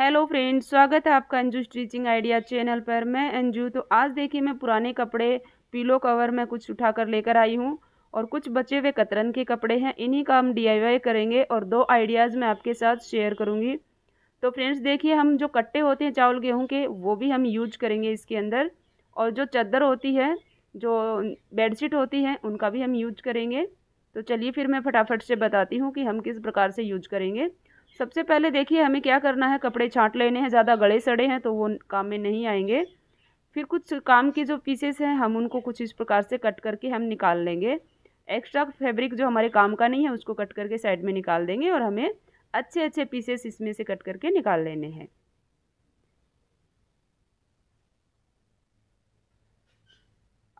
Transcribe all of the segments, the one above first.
hello friends स्वागत है आपका अंजू स्टिचिंग आइडिया चैनल पर मैं अंजू तो आज देखिए मैं पुराने कपड़े पीलो कवर में कुछ उठा कर लेकर आई हूँ और कुछ बचे हुए कतरन के कपड़े हैं इन्हीं का हम डीआईवाई करेंगे और दो आइडियाज़ मैं आपके साथ शेयर करूँगी तो फ्रेंड्स देखिए हम जो कट्टे होते हैं चावल गेहूँ के वो भी हम यूज करेंगे इसके अंदर और जो चादर होती है जो बेडशीट होती है उनका भी हम यूज करेंगे तो चलिए फिर मैं फटाफट से बताती हूँ कि हम किस प्रकार से यूज करेंगे सबसे पहले देखिए हमें क्या करना है कपड़े छाँट लेने हैं ज़्यादा गड़े सड़े हैं तो वो काम में नहीं आएंगे फिर कुछ काम के जो पीसेस हैं हम उनको कुछ इस प्रकार से कट करके हम निकाल लेंगे एक्स्ट्रा फैब्रिक जो हमारे काम का नहीं है उसको कट करके साइड में निकाल देंगे और हमें अच्छे अच्छे पीसेस इसमें से कट करके निकाल लेने हैं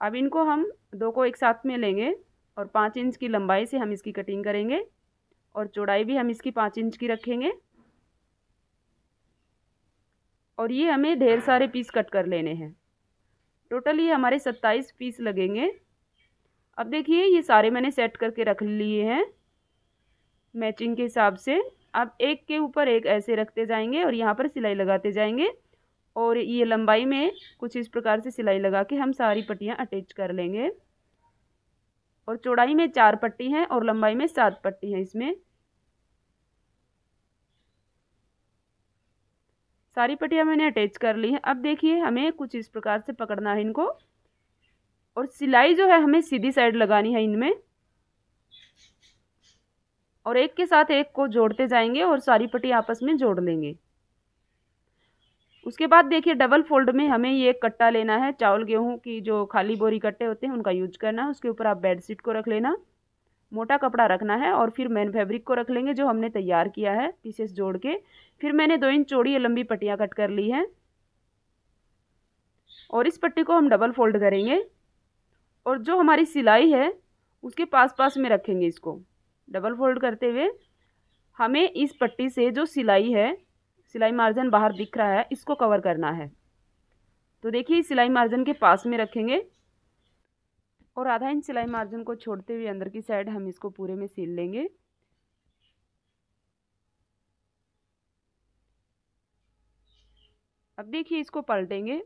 अब इनको हम दो को एक साथ में लेंगे और पाँच इंच की लंबाई से हम इसकी कटिंग करेंगे और चौड़ाई भी हम इसकी पाँच इंच की रखेंगे और ये हमें ढेर सारे पीस कट कर लेने हैं टोटल ये हमारे सत्ताईस पीस लगेंगे अब देखिए ये सारे मैंने सेट करके रख लिए हैं मैचिंग के हिसाब से अब एक के ऊपर एक ऐसे रखते जाएंगे और यहाँ पर सिलाई लगाते जाएंगे और ये लंबाई में कुछ इस प्रकार से सिलाई लगा के हम सारी पट्टियाँ अटैच कर लेंगे और चौड़ाई में चार पट्टी है और लंबाई में सात पट्टी है इसमें सारी पट्टियाँ मैंने अटैच कर ली है अब देखिए हमें कुछ इस प्रकार से पकड़ना है इनको और सिलाई जो है हमें सीधी साइड लगानी है इनमें और एक के साथ एक को जोड़ते जाएंगे और सारी पट्टी आपस में जोड़ लेंगे उसके बाद देखिए डबल फोल्ड में हमें ये कट्टा लेना है चावल गेहूँ की जो खाली बोरी कट्टे होते हैं उनका यूज करना है उसके ऊपर आप बेडशीट को रख लेना मोटा कपड़ा रखना है और फिर मैन फैब्रिक को रख लेंगे जो हमने तैयार किया है पीसेस जोड़ के फिर मैंने दो इंच चौड़ी या लंबी पट्टियाँ कट कर ली हैं और इस पट्टी को हम डबल फोल्ड करेंगे और जो हमारी सिलाई है उसके पास पास में रखेंगे इसको डबल फोल्ड करते हुए हमें इस पट्टी से जो सिलाई है सिलाई मार्जिन बाहर दिख रहा है इसको कवर करना है तो देखिए सिलाई मार्जिन के पास में रखेंगे और आधा इंच सिलाई मार्जिन को छोड़ते हुए अंदर की साइड हम इसको पूरे में सिल लेंगे अब देखिए इसको पलटेंगे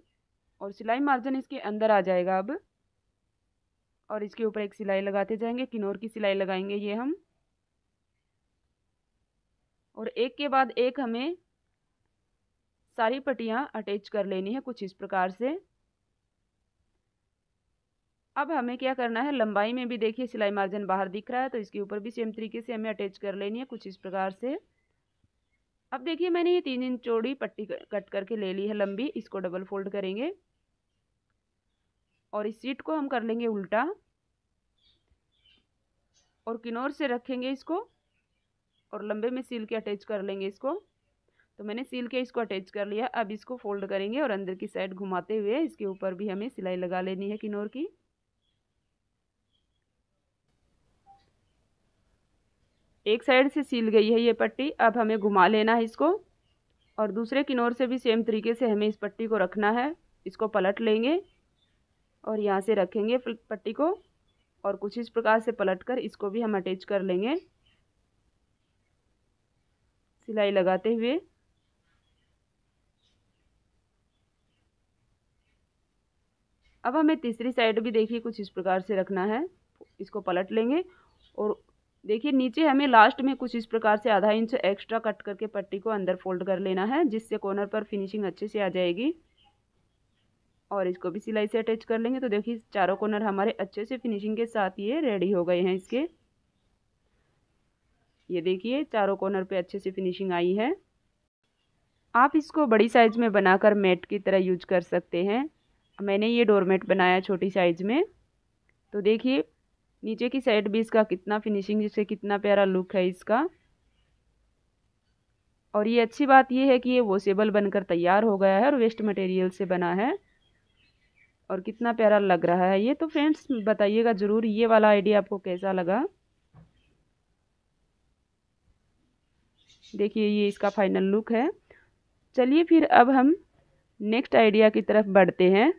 और सिलाई मार्जिन इसके अंदर आ जाएगा अब और इसके ऊपर एक सिलाई लगाते जाएंगे किनोर की सिलाई लगाएंगे ये हम और एक के बाद एक हमें सारी पट्टियाँ अटैच कर लेनी है कुछ इस प्रकार से अब हमें क्या करना है लंबाई में भी देखिए सिलाई मार्जिन बाहर दिख रहा है तो इसके ऊपर भी सेम तरीके से हमें अटैच कर लेनी है कुछ इस प्रकार से अब देखिए मैंने ये तीन इंच चौड़ी पट्टी कट करके ले ली है लंबी इसको डबल फोल्ड करेंगे और इस सीट को हम कर लेंगे उल्टा और किनौर से रखेंगे इसको और लंबे में सिल के अटैच कर लेंगे इसको तो मैंने सील के इसको अटैच कर लिया अब इसको फोल्ड करेंगे और अंदर की साइड घुमाते हुए इसके ऊपर भी हमें सिलाई लगा लेनी है किनोर की एक साइड से सील गई है ये पट्टी अब हमें घुमा लेना है इसको और दूसरे किनोर से भी सेम तरीके से हमें इस पट्टी को रखना है इसको पलट लेंगे और यहाँ से रखेंगे पट्टी को और कुछ इस प्रकार से पलट कर इसको भी हम अटैच कर लेंगे सिलाई लगाते हुए अब हमें तीसरी साइड भी देखिए कुछ इस प्रकार से रखना है इसको पलट लेंगे और देखिए नीचे हमें लास्ट में कुछ इस प्रकार से आधा इंच एक्स्ट्रा कट करके पट्टी को अंदर फोल्ड कर लेना है जिससे कॉर्नर पर फिनिशिंग अच्छे से आ जाएगी और इसको भी सिलाई से अटैच कर लेंगे तो देखिए चारों कॉर्नर हमारे अच्छे से फिनिशिंग के साथ ये रेडी हो गए हैं इसके ये देखिए चारों कॉर्नर पे अच्छे से फिनिशिंग आई है आप इसको बड़ी साइज़ में बनाकर मैट की तरह यूज कर सकते हैं मैंने ये डोरमेट बनाया छोटी साइज़ में तो देखिए नीचे की साइड भी इसका कितना फिनिशिंग जिससे कितना प्यारा लुक है इसका और ये अच्छी बात ये है कि ये वॉशेबल बनकर तैयार हो गया है और वेस्ट मटेरियल से बना है और कितना प्यारा लग रहा है ये तो फ्रेंड्स बताइएगा ज़रूर ये वाला आइडिया आपको कैसा लगा देखिए ये इसका फाइनल लुक है चलिए फिर अब हम नेक्स्ट आइडिया की तरफ बढ़ते हैं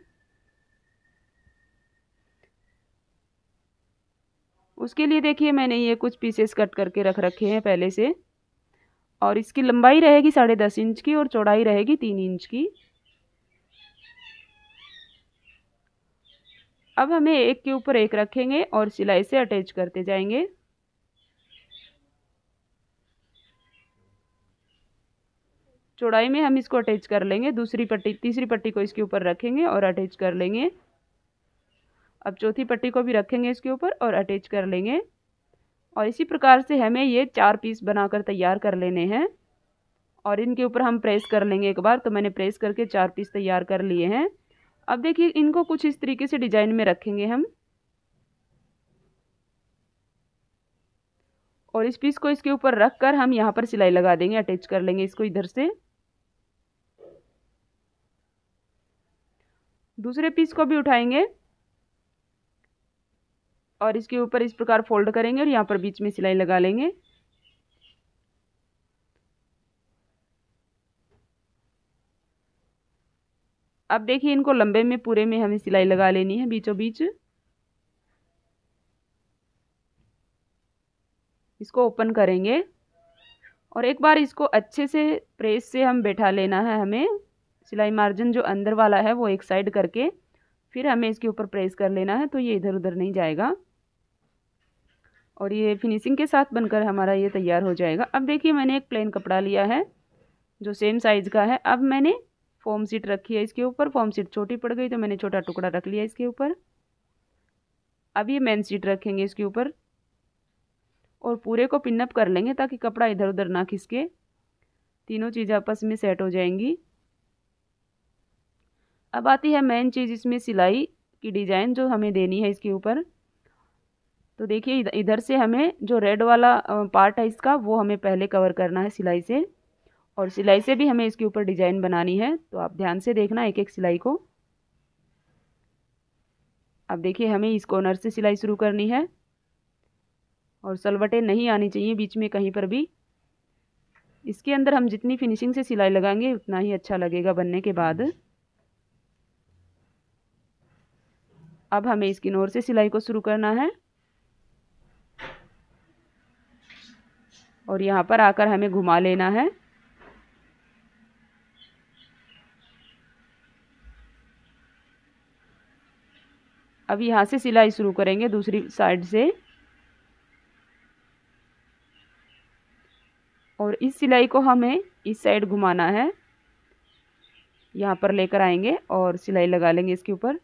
उसके लिए देखिए मैंने ये कुछ पीसेस कट करके रख रखे हैं पहले से और इसकी लंबाई रहेगी साढ़े दस इंच की और चौड़ाई रहेगी तीन इंच की अब हमें एक के ऊपर एक रखेंगे और सिलाई से अटैच करते जाएंगे चौड़ाई में हम इसको अटैच कर लेंगे दूसरी पट्टी तीसरी पट्टी को इसके ऊपर रखेंगे और अटैच कर लेंगे अब चौथी पट्टी को भी रखेंगे इसके ऊपर और अटैच कर लेंगे और इसी प्रकार से हमें ये चार पीस बनाकर तैयार कर लेने हैं और इनके ऊपर हम प्रेस कर लेंगे एक बार तो मैंने प्रेस करके चार पीस तैयार कर लिए हैं अब देखिए इनको कुछ इस तरीके से डिजाइन में रखेंगे हम और इस पीस को इसके ऊपर रख कर हम यहाँ पर सिलाई लगा देंगे अटैच कर लेंगे इसको इधर से दूसरे पीस को भी उठाएंगे और इसके ऊपर इस प्रकार फोल्ड करेंगे और यहाँ पर बीच में सिलाई लगा लेंगे अब देखिए इनको लंबे में पूरे में हमें सिलाई लगा लेनी है बीचों बीच इसको ओपन करेंगे और एक बार इसको अच्छे से प्रेस से हम बैठा लेना है हमें सिलाई मार्जिन जो अंदर वाला है वो एक साइड करके फिर हमें इसके ऊपर प्रेस कर लेना है तो ये इधर उधर नहीं जाएगा और ये फिनिशिंग के साथ बनकर हमारा ये तैयार हो जाएगा अब देखिए मैंने एक प्लेन कपड़ा लिया है जो सेम साइज़ का है अब मैंने फॉर्म सीट रखी है इसके ऊपर फॉर्म सीट छोटी पड़ गई तो मैंने छोटा टुकड़ा रख लिया इसके ऊपर अब ये मेन सीट रखेंगे इसके ऊपर और पूरे को पिनअप कर लेंगे ताकि कपड़ा इधर उधर ना खिसके तीनों चीज़ आपस में सेट हो जाएंगी अब आती है मेन चीज़ इसमें सिलाई की डिज़ाइन जो हमें देनी है इसके ऊपर तो देखिए इधर से हमें जो रेड वाला पार्ट है इसका वो हमें पहले कवर करना है सिलाई से और सिलाई से भी हमें इसके ऊपर डिजाइन बनानी है तो आप ध्यान से देखना एक एक सिलाई को अब देखिए हमें इस कॉर्नर से सिलाई शुरू करनी है और सलवटें नहीं आनी चाहिए बीच में कहीं पर भी इसके अंदर हम जितनी फिनिशिंग से सिलाई लगाएंगे उतना ही अच्छा लगेगा बनने के बाद अब हमें इसकी नोर से सिलाई को शुरू करना है और यहाँ पर आकर हमें घुमा लेना है अब यहाँ से सिलाई शुरू करेंगे दूसरी साइड से और इस सिलाई को हमें इस साइड घुमाना है यहाँ पर लेकर आएंगे और सिलाई लगा लेंगे इसके ऊपर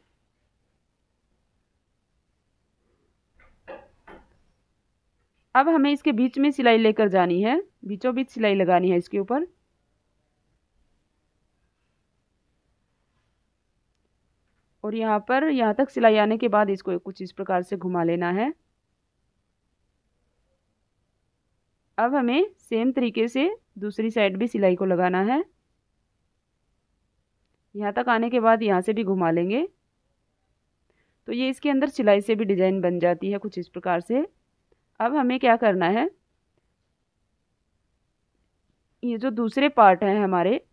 अब हमें इसके बीच में सिलाई लेकर जानी है बीचों बीच सिलाई लगानी है इसके ऊपर और यहाँ पर यहाँ तक सिलाई आने के बाद इसको कुछ इस प्रकार से घुमा लेना है अब हमें सेम तरीके से दूसरी साइड भी सिलाई को लगाना है यहाँ तक आने के बाद यहाँ से भी घुमा लेंगे तो ये इसके अंदर सिलाई से भी डिज़ाइन बन जाती है कुछ इस प्रकार से अब हमें क्या करना है ये जो दूसरे पार्ट हैं हमारे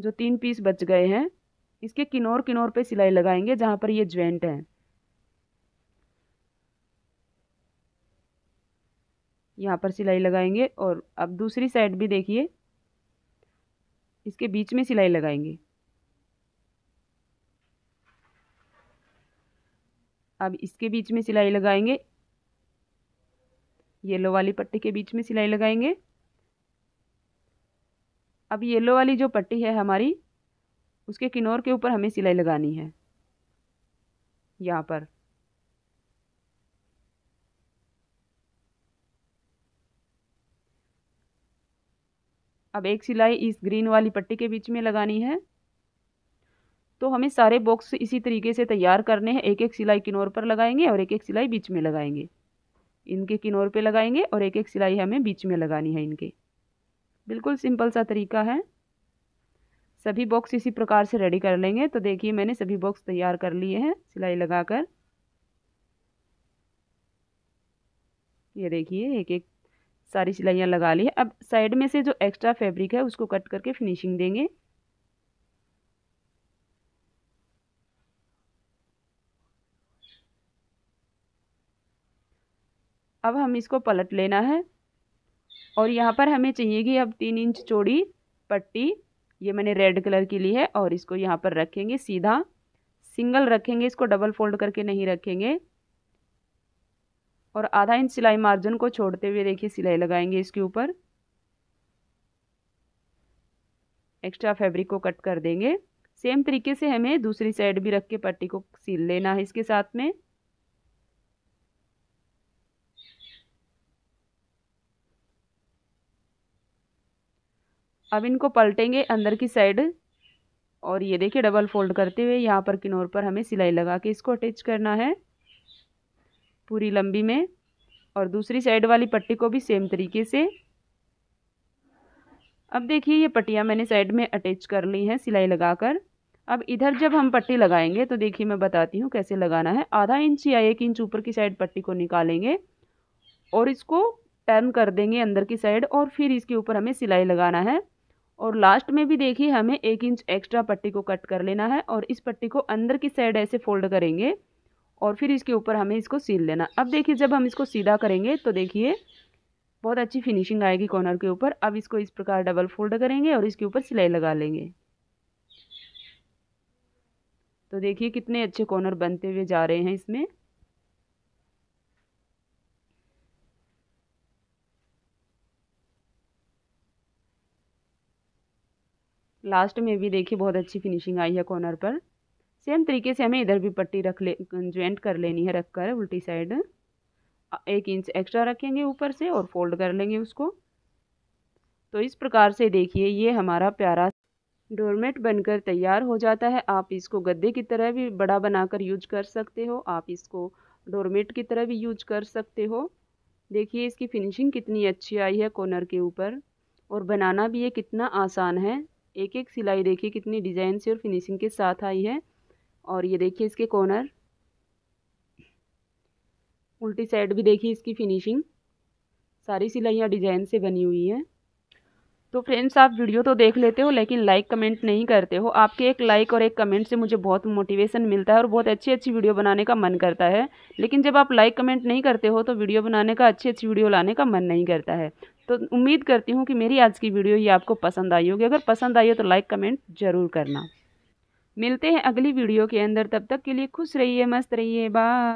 जो तीन पीस बच गए हैं इसके किनोर किनोर पे सिलाई लगाएंगे जहाँ पर ये ज्वाइंट है यहाँ पर सिलाई लगाएंगे और अब दूसरी साइड भी देखिए इसके बीच में सिलाई लगाएंगे अब इसके बीच में सिलाई लगाएंगे येलो वाली पट्टी के बीच में सिलाई लगाएंगे अब येलो वाली जो पट्टी है हमारी उसके किनौर के ऊपर हमें सिलाई लगानी है यहाँ पर अब एक सिलाई इस ग्रीन वाली पट्टी के बीच में लगानी है तो हमें सारे बॉक्स इसी तरीके से तैयार करने हैं एक एक सिलाई किनौर पर लगाएंगे और एक एक सिलाई बीच में लगाएंगे इनके किनोर पे लगाएंगे और एक एक सिलाई हमें बीच में लगानी है इनके बिल्कुल सिंपल सा तरीका है सभी बॉक्स इसी प्रकार से रेडी कर लेंगे तो देखिए मैंने सभी बॉक्स तैयार कर लिए हैं सिलाई लगाकर ये देखिए एक एक सारी सिलाइयाँ लगा ली है अब साइड में से जो एक्स्ट्रा फैब्रिक है उसको कट करके फिनिशिंग देंगे अब हम इसको पलट लेना है और यहाँ पर हमें चाहिएगी अब तीन इंच चौड़ी पट्टी ये मैंने रेड कलर की ली है और इसको यहाँ पर रखेंगे सीधा सिंगल रखेंगे इसको डबल फोल्ड करके नहीं रखेंगे और आधा इंच सिलाई मार्जिन को छोड़ते हुए देखिए सिलाई लगाएंगे इसके ऊपर एक्स्ट्रा फैब्रिक को कट कर देंगे सेम तरीके से हमें दूसरी साइड भी रख के पट्टी को सील लेना है इसके साथ में अब इनको पलटेंगे अंदर की साइड और ये देखिए डबल फोल्ड करते हुए यहाँ पर किनोर पर हमें सिलाई लगा के इसको अटैच करना है पूरी लंबी में और दूसरी साइड वाली पट्टी को भी सेम तरीके से अब देखिए ये पट्टियाँ मैंने साइड में अटैच कर ली हैं सिलाई लगाकर अब इधर जब हम पट्टी लगाएंगे तो देखिए मैं बताती हूँ कैसे लगाना है आधा इंच या एक इंच ऊपर की साइड पट्टी को निकालेंगे और इसको टर्न कर देंगे अंदर की साइड और फिर इसके ऊपर हमें सिलाई लगाना है और लास्ट में भी देखिए हमें एक इंच एक्स्ट्रा पट्टी को कट कर लेना है और इस पट्टी को अंदर की साइड ऐसे फोल्ड करेंगे और फिर इसके ऊपर हमें इसको सील लेना अब देखिए जब हम इसको सीधा करेंगे तो देखिए बहुत अच्छी फिनिशिंग आएगी कॉर्नर के ऊपर अब इसको इस प्रकार डबल फोल्ड करेंगे और इसके ऊपर सिलाई लगा लेंगे तो देखिए कितने अच्छे कॉर्नर बनते हुए जा रहे हैं इसमें लास्ट में भी देखिए बहुत अच्छी फिनिशिंग आई है कॉर्नर पर सेम तरीके से हमें इधर भी पट्टी रख ले ज्वाइंट कर लेनी है रख कर उल्टी साइड एक इंच एक्स्ट्रा रखेंगे ऊपर से और फोल्ड कर लेंगे उसको तो इस प्रकार से देखिए ये हमारा प्यारा डोरमेट बनकर तैयार हो जाता है आप इसको गद्दे की तरह भी बड़ा बनाकर यूज कर सकते हो आप इसको डोरमेट की तरह भी यूज कर सकते हो देखिए इसकी फिनिशिंग कितनी अच्छी आई है कॉर्नर के ऊपर और बनाना भी ये कितना आसान है एक एक सिलाई देखिए कितनी डिजाइन से और फिनिशिंग के साथ आई है और ये देखिए इसके कॉर्नर उल्टी साइड भी देखिए इसकी फिनिशिंग सारी सिलाइयाँ डिजाइन से बनी हुई हैं तो फ्रेंड्स आप वीडियो तो देख लेते हो लेकिन लाइक कमेंट नहीं करते हो आपके एक लाइक और एक कमेंट से मुझे बहुत मोटिवेशन मिलता है और बहुत अच्छी अच्छी वीडियो बनाने का मन करता है लेकिन जब आप लाइक कमेंट नहीं करते हो तो वीडियो बनाने का अच्छी अच्छी वीडियो लाने का मन नहीं करता है तो उम्मीद करती हूँ कि मेरी आज की वीडियो ये आपको पसंद आई होगी अगर पसंद आई हो तो लाइक कमेंट ज़रूर करना मिलते हैं अगली वीडियो के अंदर तब तक के लिए खुश रहिए मस्त रहिए बाय